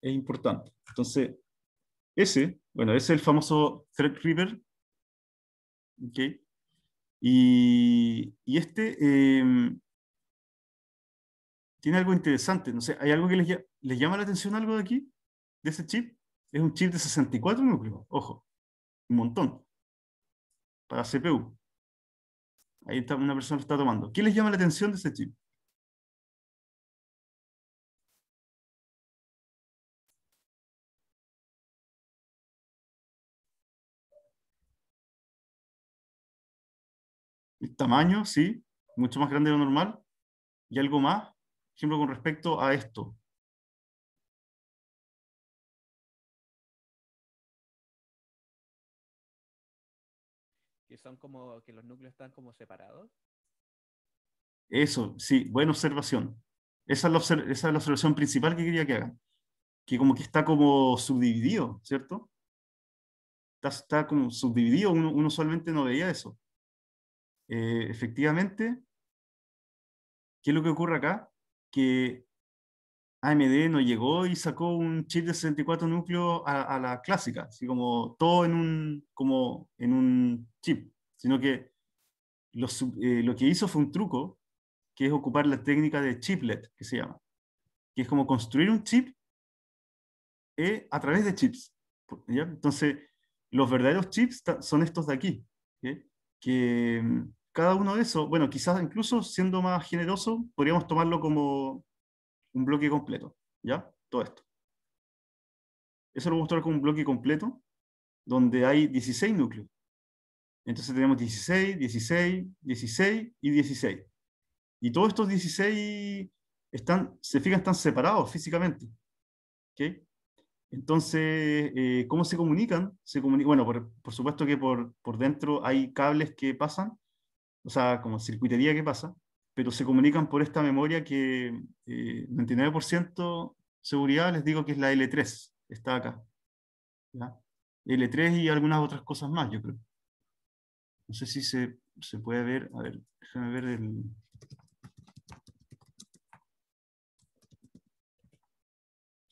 importante. Entonces, ese, bueno, ese es el famoso Threadripper. ¿Ok? Y, y, este em, tiene algo interesante. No sé, ¿hay algo que les, llama la atención algo de aquí? ¿De ese chip? Es un chip de 64 núcleos. Ojo, un montón. Para CPU. Ahí está, una persona está tomando. ¿Qué les llama la atención de ese chip? tamaño, sí, mucho más grande de lo normal. Y algo más, siempre con respecto a esto. Que son como que los núcleos están como separados. Eso, sí, buena observación. Esa es la, observación principal que quería que hagan. Que como que está como subdividido, ¿cierto? Está, como subdividido, uno solamente no veía eso. Eh, efectivamente, ¿qué es lo que ocurre acá? Que AMD no llegó y sacó un chip de 64 núcleos a, la clásica, así como todo en un, como en un chip, sino que eh, lo, que hizo fue un truco, que es ocupar la técnica de chiplet, que se llama, que es como construir un chip eh, a través de chips. Entonces, los verdaderos chips son estos de aquí, que mm, cada uno de esos, bueno, quizás incluso siendo más generoso, podríamos tomarlo como un bloque completo, ¿ya? Todo esto. Eso lo voy a mostrar como un bloque completo, donde hay 16 núcleos. Entonces tenemos 16, 16, 16 y 16. Y todos estos 16 están, se fijan, están separados físicamente. ¿okay? Entonces, eh, ¿cómo se comunican? Se bueno, por, supuesto que por, dentro hay cables que pasan, o sea, como circuitería que pasa, pero se comunican por esta memoria que 99% eh, seguridad les digo que es la L3, está acá. l L3 y algunas otras cosas más, yo creo. No sé si se, se puede ver, a ver, déjame ver el...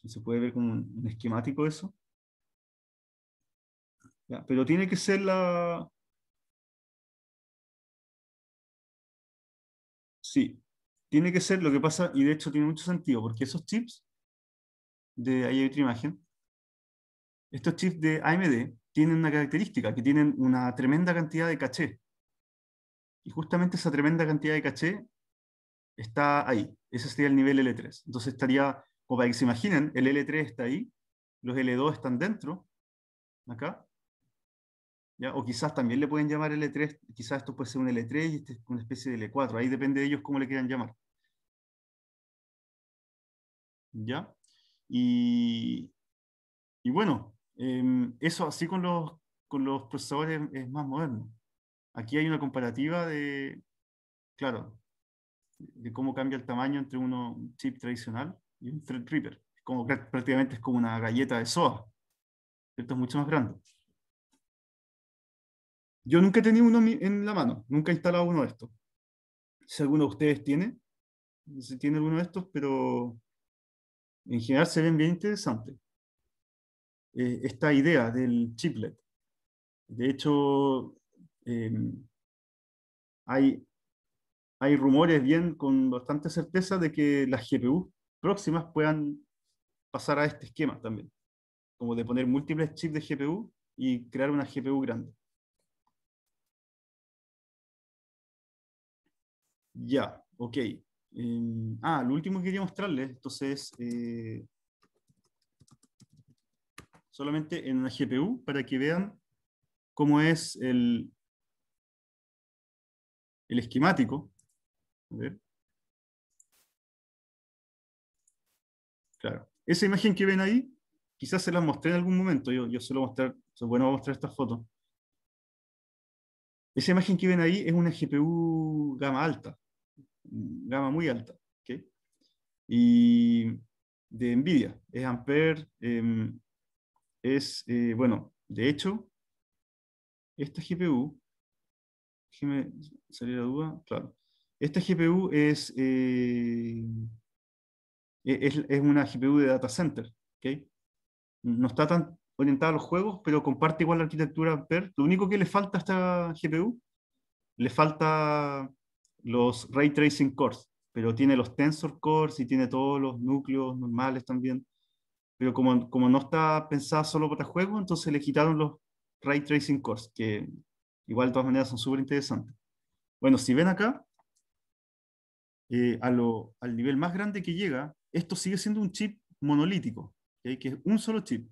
se puede ver como un, esquemático eso. pero tiene que ser la... Sí, tiene que ser lo que pasa, y de hecho tiene mucho sentido, porque esos chips, de ahí hay otra imagen, estos chips de AMD tienen una característica, que tienen una tremenda cantidad de caché. Y justamente esa tremenda cantidad de caché está ahí. Ese sería el nivel L3. Entonces estaría o para que se imaginen, el L3 está ahí, los L2 están dentro, acá, ¿Ya? o quizás también le pueden llamar L3, quizás esto puede ser un L3 y este es una especie de L4, ahí depende de ellos cómo le quieran llamar. ¿Ya? Y, y bueno, em, eso así con los, con los procesadores es más moderno. Aquí hay una comparativa de, claro, de cómo cambia el tamaño entre uno, un chip tradicional un Threadripper. Como, prácticamente es como una galleta de soda. Esto Es mucho más grande. Yo nunca he tenido uno en la mano, nunca he instalado uno de estos. Si alguno de ustedes tiene, no sé si tiene alguno de estos, pero en general se ven bien interesantes. Eh, esta idea del chiplet. De hecho, em, hay, hay rumores bien con bastante certeza de que las GPU próximas puedan pasar a este esquema también, como de poner múltiples chips de GPU y crear una GPU grande. Ya, ok. Em, ah, lo último que quería mostrarles, entonces, eh, solamente en una GPU para que vean cómo es el, el esquemático. A ver. Claro. Esa imagen que ven ahí, quizás se la mostré en algún momento. Yo, yo suelo mostrar, Bueno, voy a mostrar esta foto. Esa imagen que ven ahí es una GPU gama alta, gama muy alta. ¿okay? Y de NVIDIA, es Ampere, em, es, eh, bueno, de hecho, esta GPU, déjeme salir la duda, claro, esta GPU es... Eh, e-, es, es una GPU de data center. ¿okay? No está tan orientada a los juegos, pero comparte igual la arquitectura Lo único que le falta a esta GPU, le falta los ray tracing cores, pero tiene los tensor cores y tiene todos los núcleos normales también. Pero como, como no está pensada solo para juegos, entonces le quitaron los ray tracing cores, que igual de todas maneras son súper interesantes. Bueno, si ven acá, eh, a lo, al nivel más grande que llega esto sigue siendo un chip monolítico, que es un solo chip.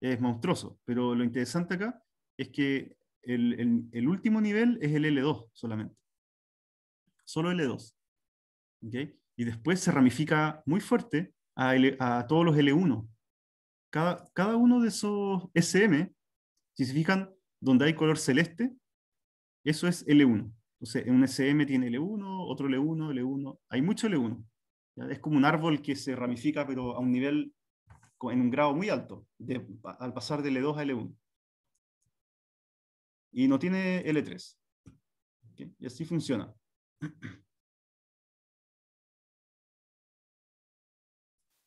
Es monstruoso, pero lo interesante acá es que el, último nivel es el L2 solamente. Solo L2. Y después se ramifica muy fuerte a, todos los L1. Cada, cada uno de esos SM, si se fijan, donde hay color celeste, eso es L1. Entonces, un SM tiene L1, otro L1, L1, hay mucho L1. Es como un árbol que se ramifica, pero a un nivel, en un grado muy alto, al pasar de L2 e a L1. Y no tiene L3. Y así funciona.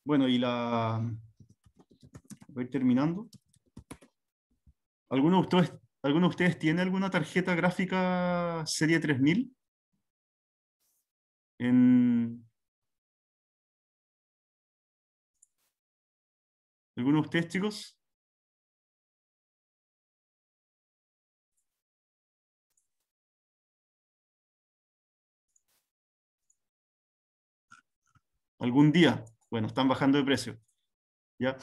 Bueno, y la... Voy terminando. ¿Alguno de ustedes, ¿alguno de ustedes tiene alguna tarjeta gráfica serie 3000? En, ¿Alguno de ustedes, chicos? algún día, bueno, están bajando de precio. ¿ya?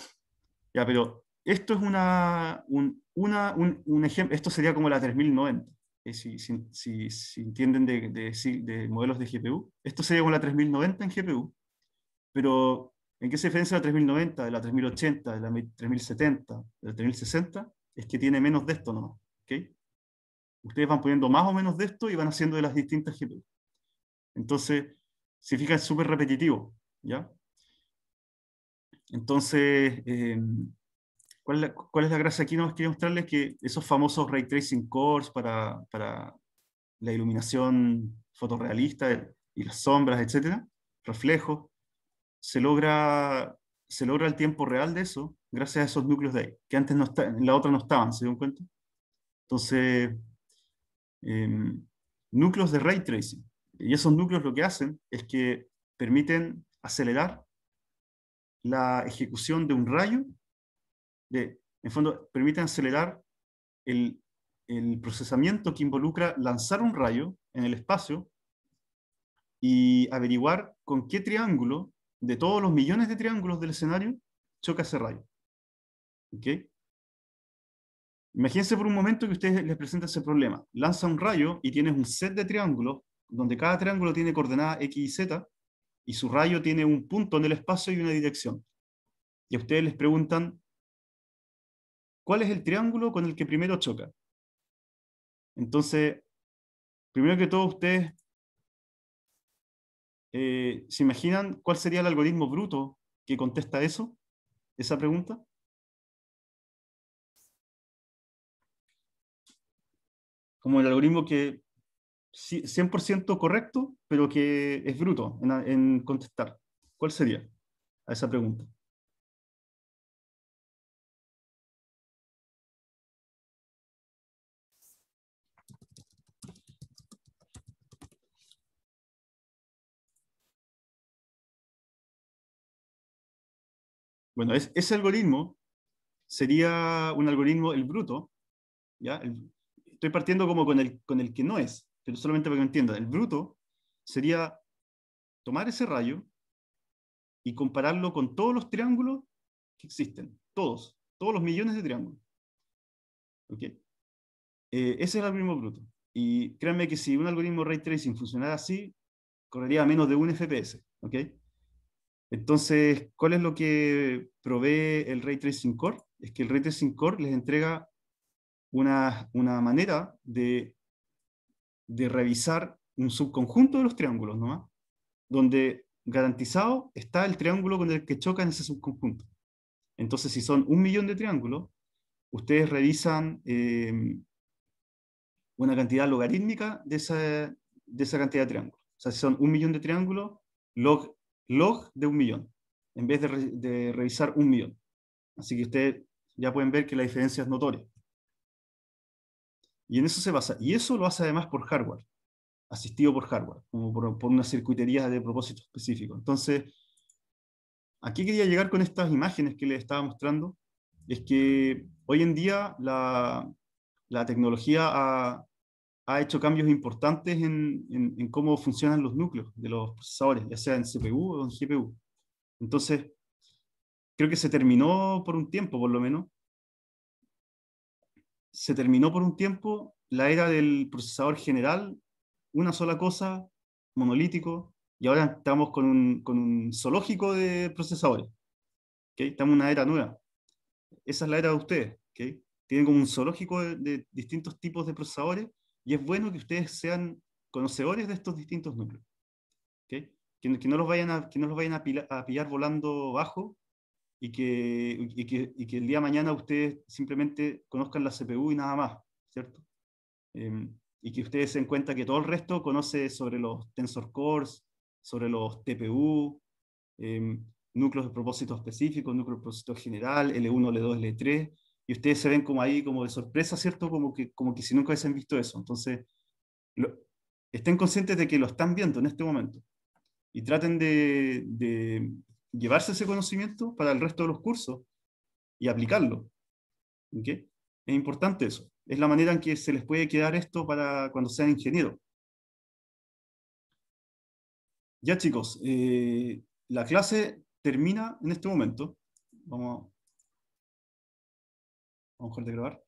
Ya, pero esto es una, un, una, un, ejemplo, esto sería como la 3090, eh, si, si, si, si, entienden de, de, de, modelos de GPU. Esto sería como la 3090 en GPU, pero ¿En qué se diferencia la 3090 de la 3080, de la 3070, de la 3060? Es que tiene menos de esto nomás. ¿okay? Ustedes van poniendo más o menos de esto y van haciendo de las distintas GPU. Entonces, si fijan, es súper repetitivo. ¿ya? Entonces, em, ¿cuál, es la, gracia aquí? No, quería mostrarles que esos famosos ray tracing cores para, para la iluminación fotorrealista y las sombras, etcétera, reflejos, se logra, se logra el tiempo real de eso gracias a esos núcleos de ahí, que antes no en la otra no estaban, ¿se dieron cuenta? Entonces, em, núcleos de ray tracing. Y esos núcleos lo que hacen es que permiten acelerar la ejecución de un rayo, de, en fondo, permiten acelerar el, el procesamiento que involucra lanzar un rayo en el espacio y averiguar con qué triángulo de todos los millones de triángulos del escenario, choca ese rayo. ¿Okay? Imagínense por un momento que ustedes les presenta ese problema. Lanza un rayo y tienes un set de triángulos donde cada triángulo tiene coordenadas X y Z y su rayo tiene un punto en el espacio y una dirección. Y a ustedes les preguntan, ¿cuál es el triángulo con el que primero choca? Entonces, primero que todo, ustedes eh, ¿Se imaginan cuál sería el algoritmo bruto que contesta eso, esa pregunta? Como el algoritmo que 100% correcto, pero que es bruto en, en contestar. ¿Cuál sería a esa pregunta? Bueno, es, ese algoritmo sería un algoritmo, el bruto, ¿ya? estoy partiendo como con el, con el que no es, pero solamente para que me entiendan. El bruto sería tomar ese rayo y compararlo con todos los triángulos que existen, todos, todos los millones de triángulos. Eh, ese es el algoritmo bruto. Y créanme que si un algoritmo ray tracing funcionara así, correría a menos de un FPS. ¿okay? Entonces, ¿cuál es lo que provee el Ray Tracing Core? Es que el Ray Tracing Core les entrega una, manera de, de revisar un subconjunto de los triángulos ¿no? donde garantizado está el triángulo con el que chocan ese subconjunto. Entonces, si son un millón de triángulos, ustedes revisan eh, una cantidad logarítmica de esa, de esa cantidad de triángulos. O sea, si son un millón de triángulos, log log de un millón, en vez de, revisar un millón. Así que ustedes ya pueden ver que la diferencia es notoria. Y en eso se basa. Y eso lo hace además por hardware, asistido por hardware, como por, una circuitería de propósito específico. Entonces, aquí quería llegar con estas imágenes que les estaba mostrando, es que hoy en día la, la tecnología ha, ha hecho cambios importantes en, cómo funcionan los núcleos de los procesadores, ya sea en CPU o en GPU. Entonces, creo que se terminó por un tiempo, por lo menos. Se terminó por un tiempo la era del procesador general, una sola cosa, monolítico, y ahora estamos con un, con un zoológico de procesadores. ¿okay? Estamos en una era nueva. Esa es la era de ustedes. ¿okay? Tienen como un zoológico de distintos tipos de procesadores y es bueno que ustedes sean conocedores de estos distintos núcleos. Que, que, no los vayan, a, que no los vayan a, pillar volando bajo y que, y que, y que, el día de mañana ustedes simplemente conozcan la CPU y nada más, ¿cierto? Em, y que ustedes se den cuenta que todo el resto conoce sobre los tensor cores, sobre los TPU, em, núcleos de propósito específico, núcleos de propósito general, L1, L2, L3, y ustedes se ven como ahí, como de sorpresa, ¿cierto? Como que, como que si nunca hubiesen visto eso. Entonces, estén conscientes de que lo están viendo en este momento y traten de, llevarse ese conocimiento para el resto de los cursos y aplicarlo. ¿Ok? Es importante eso. Es la manera en que se les puede quedar esto para cuando sean ingenieros. Ya chicos, eh, la clase termina en este momento. Vamos a lo mejor de grabar.